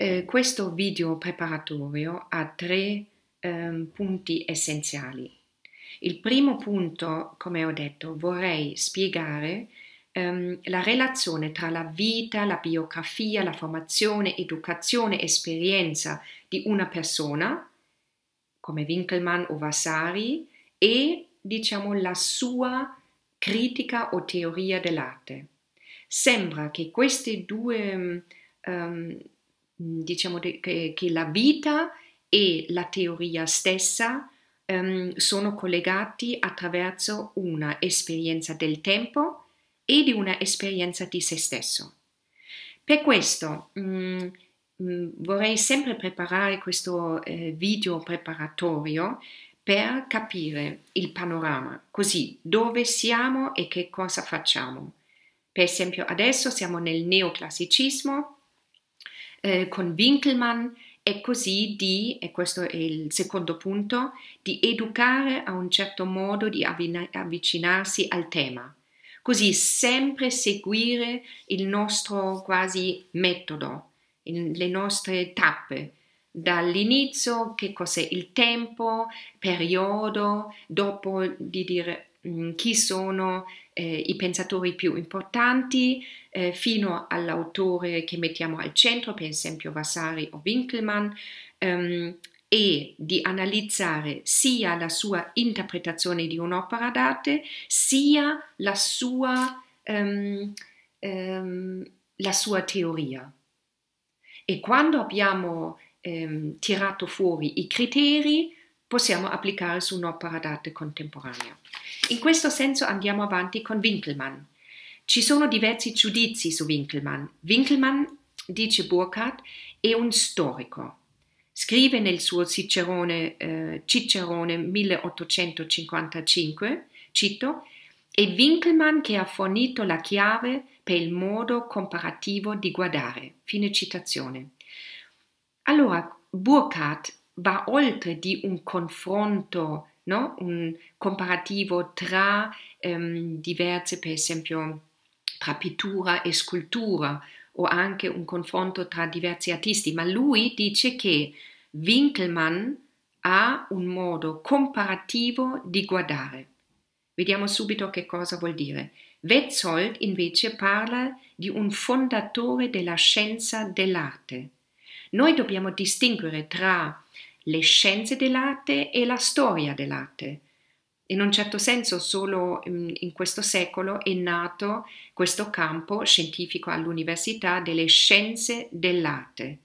Eh, questo video preparatorio ha tre eh, punti essenziali. Il primo punto, come ho detto, vorrei spiegare ehm, la relazione tra la vita, la biografia, la formazione, educazione, esperienza di una persona, come Winkelmann o Vasari, e diciamo la sua critica o teoria dell'arte. Sembra che queste due um, diciamo che, che la vita e la teoria stessa um, sono collegati attraverso una esperienza del tempo e di una esperienza di se stesso. Per questo um, vorrei sempre preparare questo eh, video preparatorio per capire il panorama, così dove siamo e che cosa facciamo. Per esempio adesso siamo nel neoclassicismo, eh, con Winkelmann è così di, e questo è il secondo punto, di educare a un certo modo di avvicinarsi al tema. Così sempre seguire il nostro quasi metodo, le nostre tappe, dall'inizio, che cos'è il tempo, periodo, dopo di dire mm, chi sono, eh, i pensatori più importanti eh, fino all'autore che mettiamo al centro, per esempio Vasari o Winkelmann, ehm, e di analizzare sia la sua interpretazione di un'opera d'arte, sia la sua, ehm, ehm, la sua teoria. E quando abbiamo ehm, tirato fuori i criteri, possiamo applicare su un'opera d'arte contemporanea. In questo senso andiamo avanti con Winkelmann. Ci sono diversi giudizi su Winkelmann. Winkelmann, dice Burkhardt, è un storico. Scrive nel suo Cicerone, eh, Cicerone 1855, cito, è Winkelmann che ha fornito la chiave per il modo comparativo di guardare. Fine citazione. Allora, Burkhardt va oltre di un confronto no? un comparativo tra ehm, diverse, per esempio, tra pittura e scultura o anche un confronto tra diversi artisti, ma lui dice che Winkelmann ha un modo comparativo di guardare. Vediamo subito che cosa vuol dire. Wetzold invece parla di un fondatore della scienza dell'arte. Noi dobbiamo distinguere tra le scienze dell'arte e la storia dell'arte. In un certo senso solo mm, in questo secolo è nato questo campo scientifico all'Università delle Scienze dell'Arte.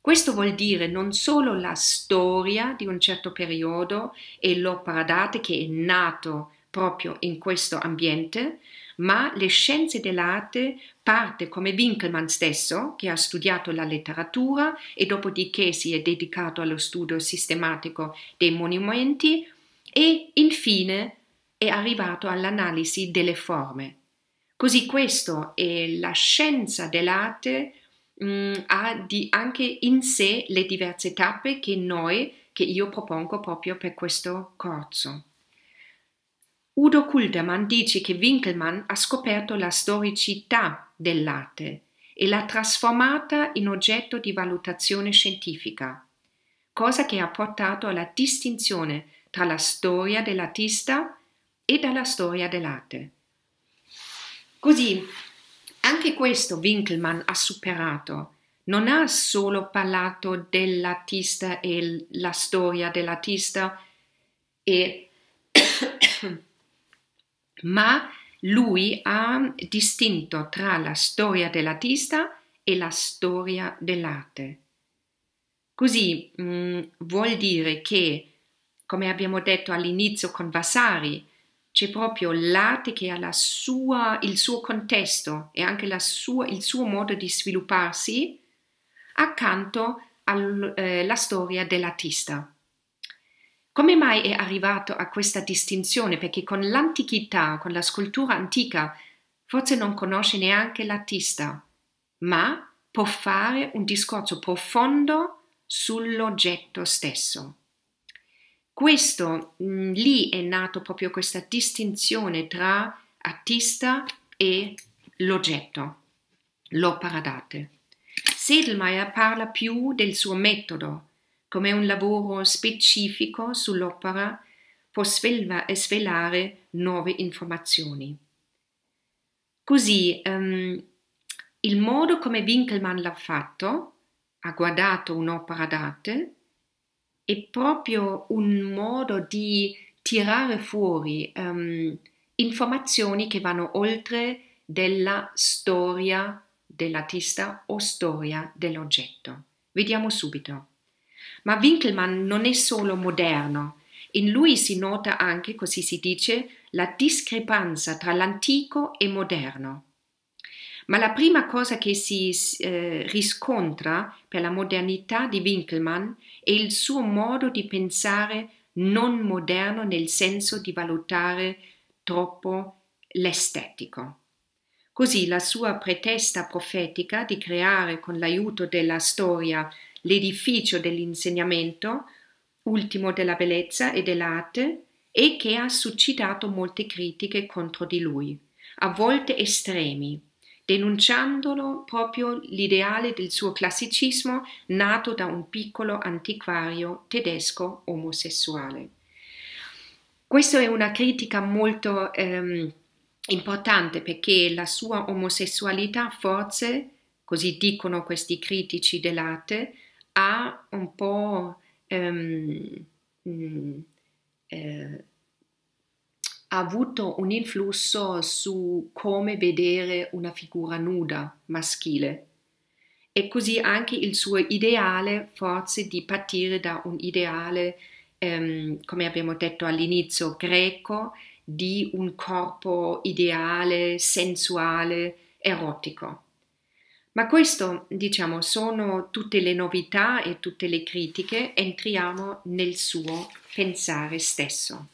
Questo vuol dire non solo la storia di un certo periodo e l'opera d'arte che è nato proprio in questo ambiente, ma le scienze dell'arte parte come Winkelmann stesso, che ha studiato la letteratura e dopodiché si è dedicato allo studio sistematico dei monumenti e infine è arrivato all'analisi delle forme. Così questo è la scienza dell'arte mh, mm, ha di, anche in sé le diverse tappe che noi, che io propongo proprio per questo corso. Udo Kultermann dice che Winkelmann ha scoperto la storicità del latte e l'ha trasformata in oggetto di valutazione scientifica, cosa che ha portato alla distinzione tra la storia dell'artista e dalla storia dell'arte. Così, anche questo Winkelmann ha superato. Non ha solo parlato dell'artista e la storia dell'artista e ma lui ha distinto tra la storia dell'artista e la storia dell'arte. Così mh, mm, vuol dire che, come abbiamo detto all'inizio con Vasari, c'è proprio l'arte che ha la sua, il suo contesto e anche sua, il suo modo di svilupparsi accanto alla eh, storia dell'artista. Come mai è arrivato a questa distinzione? Perché con l'antichità, con la scultura antica, forse non conosce neanche l'artista, ma può fare un discorso profondo sull'oggetto stesso. Questo mh, mm, lì è nato proprio questa distinzione tra artista e l'oggetto, l'opera d'arte. Sedelmeier parla più del suo metodo, come un lavoro specifico sull'opera può svelare nuove informazioni. Così um, il modo come Winkelmann l'ha fatto, ha guardato un'opera d'arte, è proprio un modo di tirare fuori um, informazioni che vanno oltre della storia dell'artista o storia dell'oggetto. Vediamo subito. Ma Winkelmann non è solo moderno, in lui si nota anche, così si dice, la discrepanza tra l'antico e moderno. Ma la prima cosa che si eh, riscontra per la modernità di Winkelmann è il suo modo di pensare non moderno nel senso di valutare troppo l'estetico. Così la sua pretesta profetica di creare con l'aiuto della storia l'edificio dell'insegnamento ultimo della bellezza e dell'arte e che ha suscitato molte critiche contro di lui, a volte estremi, denunciandolo proprio l'ideale del suo classicismo nato da un piccolo antiquario tedesco omosessuale. Questa è una critica molto ehm, importante perché la sua omosessualità forse, così dicono questi critici dell'arte, ha un po' ehm, mm, eh, ha avuto un influsso su come vedere una figura nuda maschile e così anche il suo ideale forse di partire da un ideale, ehm, come abbiamo detto all'inizio, greco, di un corpo ideale, sensuale, erotico. Ma questo, diciamo, sono tutte le novità e tutte le critiche, entriamo nel suo pensare stesso.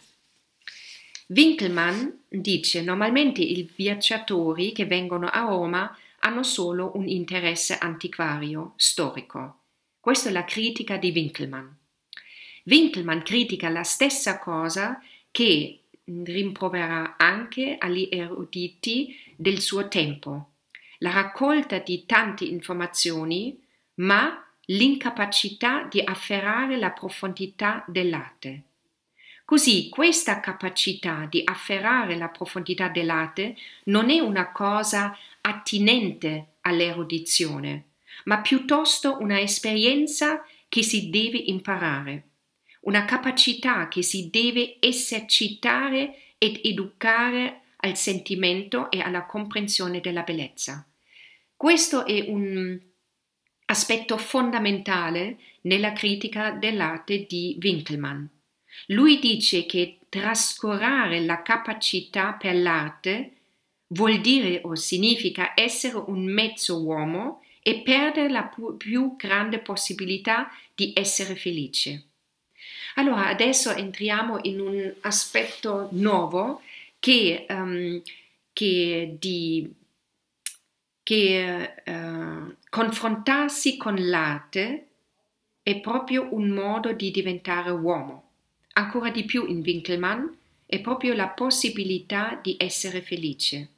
Winkelmann dice normalmente i viaggiatori che vengono a Roma hanno solo un interesse antiquario, storico. Questa è la critica di Winkelmann. Winkelmann critica la stessa cosa che rimproverà anche agli eruditi del suo tempo, la raccolta di tante informazioni, ma l'incapacità di afferrare la profondità dell'arte. Così questa capacità di afferrare la profondità dell'arte non è una cosa attinente all'erudizione, ma piuttosto una esperienza che si deve imparare, una capacità che si deve esercitare ed educare al sentimento e alla comprensione della bellezza. Questo è un aspetto fondamentale nella critica dell'arte di Winkelmann. Lui dice che trascurare la capacità per l'arte vuol dire o significa essere un mezzo uomo e perdere la pu- più grande possibilità di essere felice. Allora, adesso entriamo in un aspetto nuovo che, um, che di che eh, confrontarsi con l'arte è proprio un modo di diventare uomo. Ancora di più in Winkelmann è proprio la possibilità di essere felice.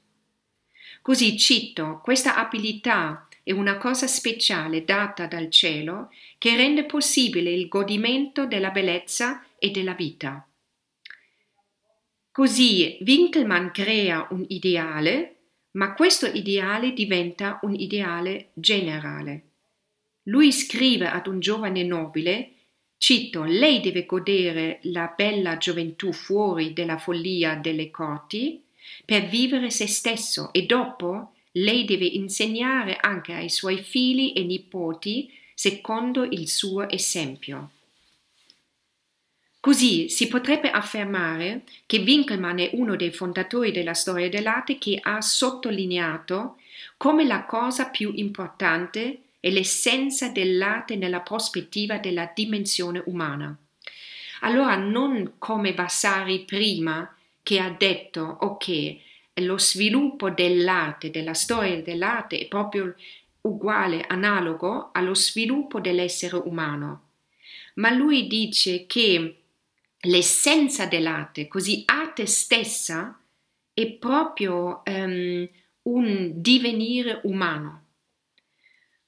Così cito, questa abilità è una cosa speciale data dal cielo che rende possibile il godimento della bellezza e della vita. Così Winkelmann crea un ideale ma questo ideale diventa un ideale generale. Lui scrive ad un giovane nobile, cito, lei deve godere la bella gioventù fuori della follia delle corti per vivere se stesso e dopo lei deve insegnare anche ai suoi figli e nipoti secondo il suo esempio. Così si potrebbe affermare che Winkelmann è uno dei fondatori della storia dell'arte che ha sottolineato come la cosa più importante è l'essenza dell'arte nella prospettiva della dimensione umana. Allora non come Vasari prima che ha detto ok, lo sviluppo dell'arte, della storia dell'arte è proprio uguale, analogo allo sviluppo dell'essere umano. Ma lui dice che l'essenza dell'arte, così arte stessa è proprio um, un divenire umano.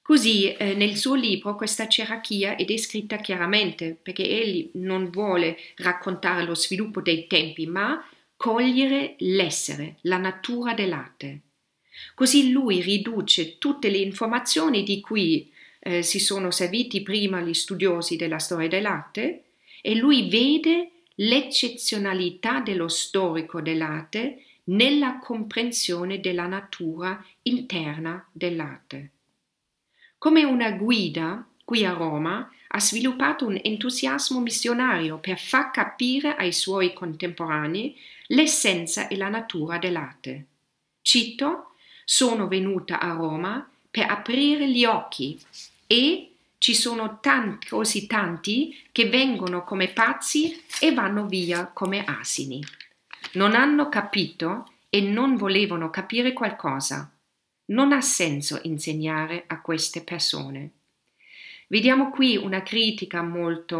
Così eh, nel suo libro questa gerarchia è descritta chiaramente perché egli non vuole raccontare lo sviluppo dei tempi, ma cogliere l'essere, la natura dell'arte. Così lui riduce tutte le informazioni di cui eh, si sono serviti prima gli studiosi della storia dell'arte e lui vede l'eccezionalità dello storico dell'arte nella comprensione della natura interna dell'arte. Come una guida, qui a Roma, ha sviluppato un entusiasmo missionario per far capire ai suoi contemporanei l'essenza e la natura dell'arte. Cito, sono venuta a Roma per aprire gli occhi e ci sono tanti, così tanti che vengono come pazzi e vanno via come asini. Non hanno capito e non volevano capire qualcosa. Non ha senso insegnare a queste persone. Vediamo qui una critica molto,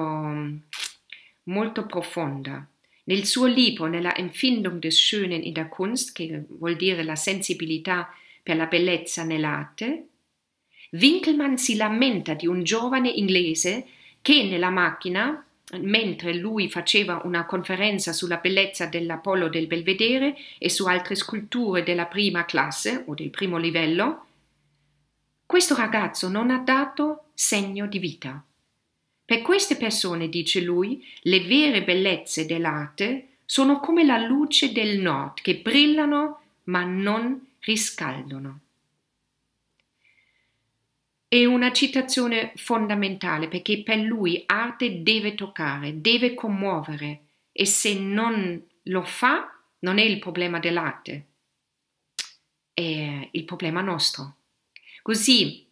molto profonda. Nel suo libro Nella Empfindung des Schönen in der Kunst, che vuol dire la sensibilità per la bellezza nell'arte, Winkelmann si lamenta di un giovane inglese che nella macchina mentre lui faceva una conferenza sulla bellezza dell'Apollo del Belvedere e su altre sculture della prima classe o del primo livello, questo ragazzo non ha dato segno di vita. Per queste persone, dice lui, le vere bellezze dell'arte sono come la luce del nord che brillano ma non riscaldano. È una citazione fondamentale perché per lui arte deve toccare, deve commuovere e se non lo fa non è il problema dell'arte, è il problema nostro. Così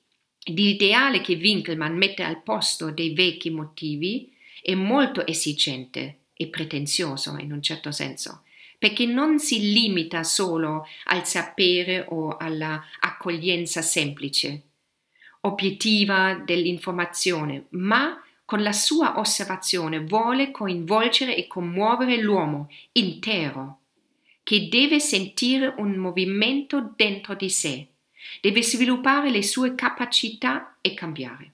l'ideale che Winkelmann mette al posto dei vecchi motivi è molto esigente e pretenzioso in un certo senso, perché non si limita solo al sapere o all'accoglienza semplice, obiettiva dell'informazione, ma con la sua osservazione vuole coinvolgere e commuovere l'uomo intero, che deve sentire un movimento dentro di sé, deve sviluppare le sue capacità e cambiare.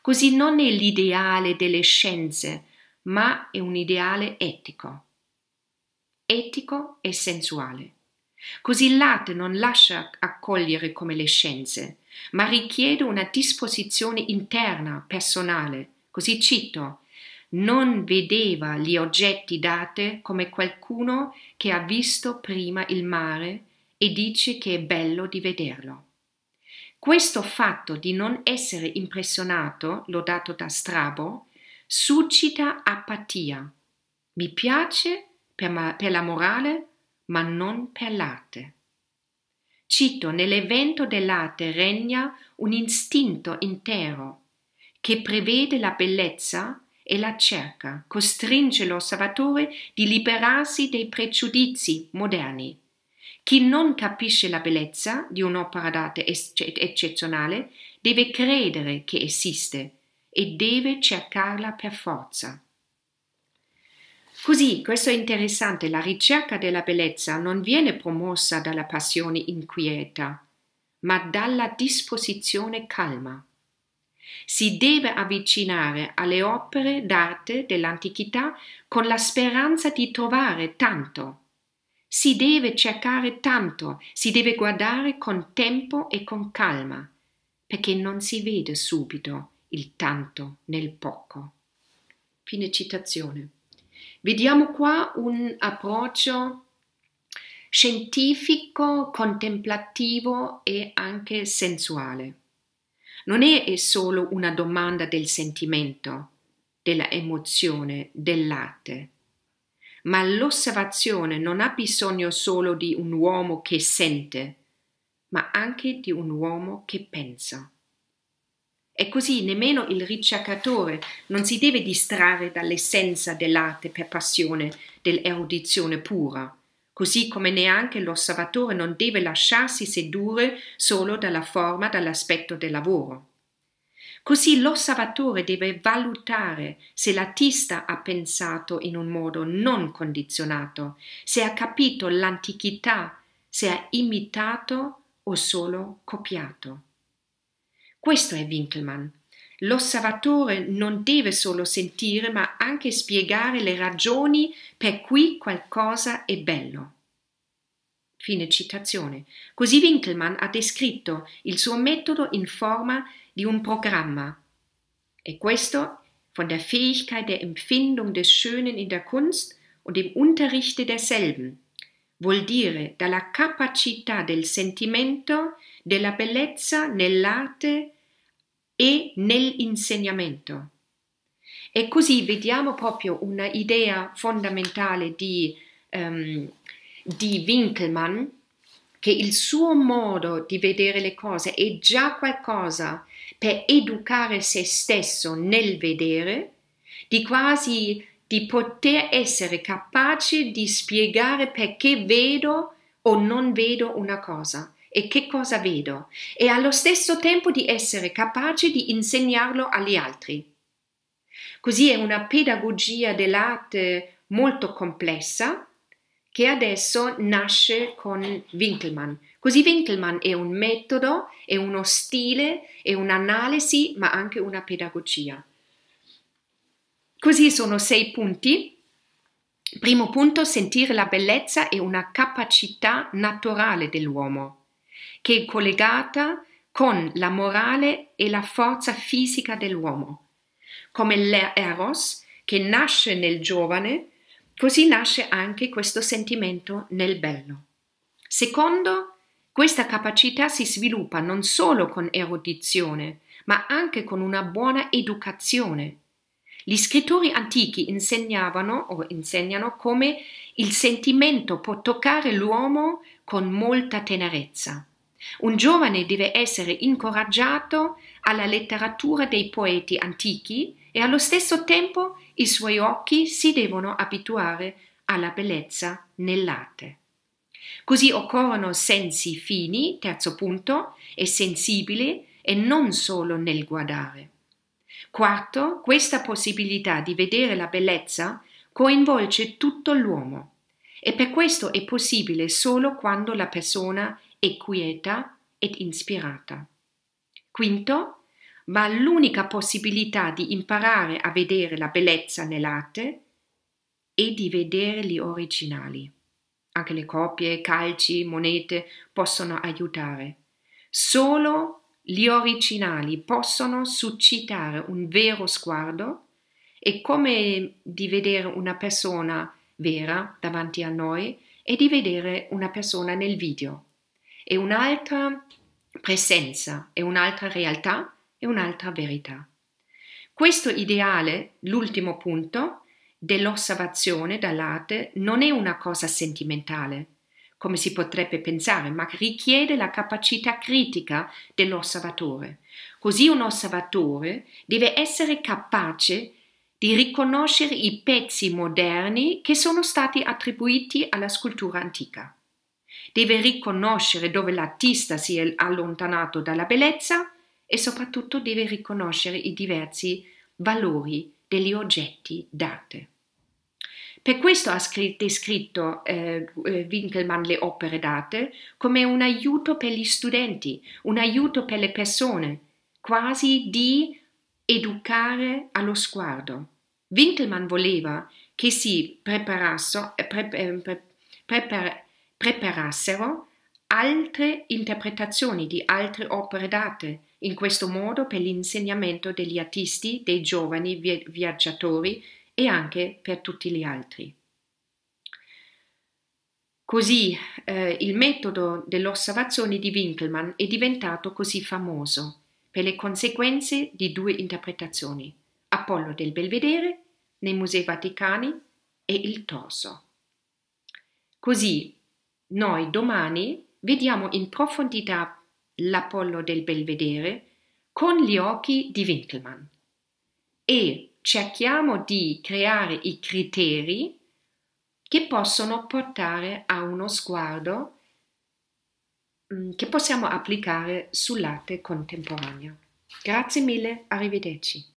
Così non è l'ideale delle scienze, ma è un ideale etico, etico e sensuale. Così l'arte non lascia accogliere come le scienze, ma richiede una disposizione interna, personale. Così cito, non vedeva gli oggetti d'arte come qualcuno che ha visto prima il mare e dice che è bello di vederlo. Questo fatto di non essere impressionato, lodato da Strabo, suscita apatia. Mi piace per, per la morale, ma non per l'arte. Cito, nell'evento dell'arte regna un istinto intero che prevede la bellezza e la cerca, costringe l'osservatore di liberarsi dei pregiudizi moderni. Chi non capisce la bellezza di un'opera d'arte eccezionale deve credere che esiste e deve cercarla per forza. Così, questo è interessante, la ricerca della bellezza non viene promossa dalla passione inquieta, ma dalla disposizione calma. Si deve avvicinare alle opere d'arte dell'antichità con la speranza di trovare tanto. Si deve cercare tanto, si deve guardare con tempo e con calma, perché non si vede subito il tanto nel poco. Fine citazione. Vediamo qua un approccio scientifico, contemplativo e anche sensuale. Non è solo una domanda del sentimento, della emozione, dell'arte, ma l'osservazione non ha bisogno solo di un uomo che sente, ma anche di un uomo che pensa. E così nemmeno il ricercatore non si deve distrarre dall'essenza dell'arte per passione dell'erudizione pura, così come neanche l'osservatore non deve lasciarsi sedurre solo dalla forma, dall'aspetto del lavoro. Così l'osservatore deve valutare se l'artista ha pensato in un modo non condizionato, se ha capito l'antichità, se ha imitato o solo copiato. Questo è Winkelmann. L'osservatore non deve solo sentire, ma anche spiegare le ragioni per cui qualcosa è bello. Fine citazione. Così Winkelmann ha descritto il suo metodo in forma di un Programma. E questo von der Fähigkeit der Empfindung des Schönen in der Kunst und dem Unterrichte derselben vuol dire dalla capacità del sentimento, della bellezza nell'arte e nell'insegnamento. E così vediamo proprio una idea fondamentale di, um, di Winkelmann, che il suo modo di vedere le cose è già qualcosa per educare se stesso nel vedere, di quasi di poter essere capaci di spiegare perché vedo o non vedo una cosa e che cosa vedo e allo stesso tempo di essere capaci di insegnarlo agli altri. Così è una pedagogia dell'arte molto complessa che adesso nasce con Winkelmann. Così Winkelmann è un metodo, è uno stile, è un'analisi, ma anche una pedagogia. Così sono sei punti. Primo punto, sentire la bellezza è una capacità naturale dell'uomo, che è collegata con la morale e la forza fisica dell'uomo. Come l'eros che nasce nel giovane, così nasce anche questo sentimento nel bello. Secondo, questa capacità si sviluppa non solo con erudizione, ma anche con una buona educazione gli scrittori antichi insegnavano o insegnano come il sentimento può toccare l'uomo con molta tenerezza. Un giovane deve essere incoraggiato alla letteratura dei poeti antichi e allo stesso tempo i suoi occhi si devono abituare alla bellezza nell'arte. Così occorrono sensi fini, terzo punto, e sensibili e non solo nel guardare. Quarto, questa possibilità di vedere la bellezza coinvolge tutto l'uomo e per questo è possibile solo quando la persona è quieta ed ispirata. Quinto, ma l'unica possibilità di imparare a vedere la bellezza nell'arte è di vedere gli originali. Anche le copie, calci, monete possono aiutare. Solo gli originali possono suscitare un vero sguardo e come di vedere una persona vera davanti a noi e di vedere una persona nel video. È un'altra presenza, è un'altra realtà, è un'altra verità. Questo ideale, l'ultimo punto, dell'osservazione dall'arte non è una cosa sentimentale, come si potrebbe pensare, ma richiede la capacità critica dell'osservatore. Così un osservatore deve essere capace di riconoscere i pezzi moderni che sono stati attribuiti alla scultura antica. Deve riconoscere dove l'artista si è allontanato dalla bellezza e soprattutto deve riconoscere i diversi valori degli oggetti d'arte. Per questo ha descritto eh, eh Winkelmann le opere d'arte come un aiuto per gli studenti, un aiuto per le persone, quasi di educare allo sguardo. Winkelmann voleva che si eh, eh, preparassero altre interpretazioni di altre opere d'arte, in questo modo per l'insegnamento degli artisti, dei giovani viaggiatori e anche per tutti gli altri. Così eh, il metodo dell'osservazione di Winkelmann è diventato così famoso per le conseguenze di due interpretazioni, Apollo del Belvedere nei Musei Vaticani e il Torso. Così noi domani vediamo in profondità l'Apollo del Belvedere con gli occhi di Winkelmann e cerchiamo di creare i criteri che possono portare a uno sguardo mm, che possiamo applicare sull'arte contemporanea. Grazie mille, arrivederci.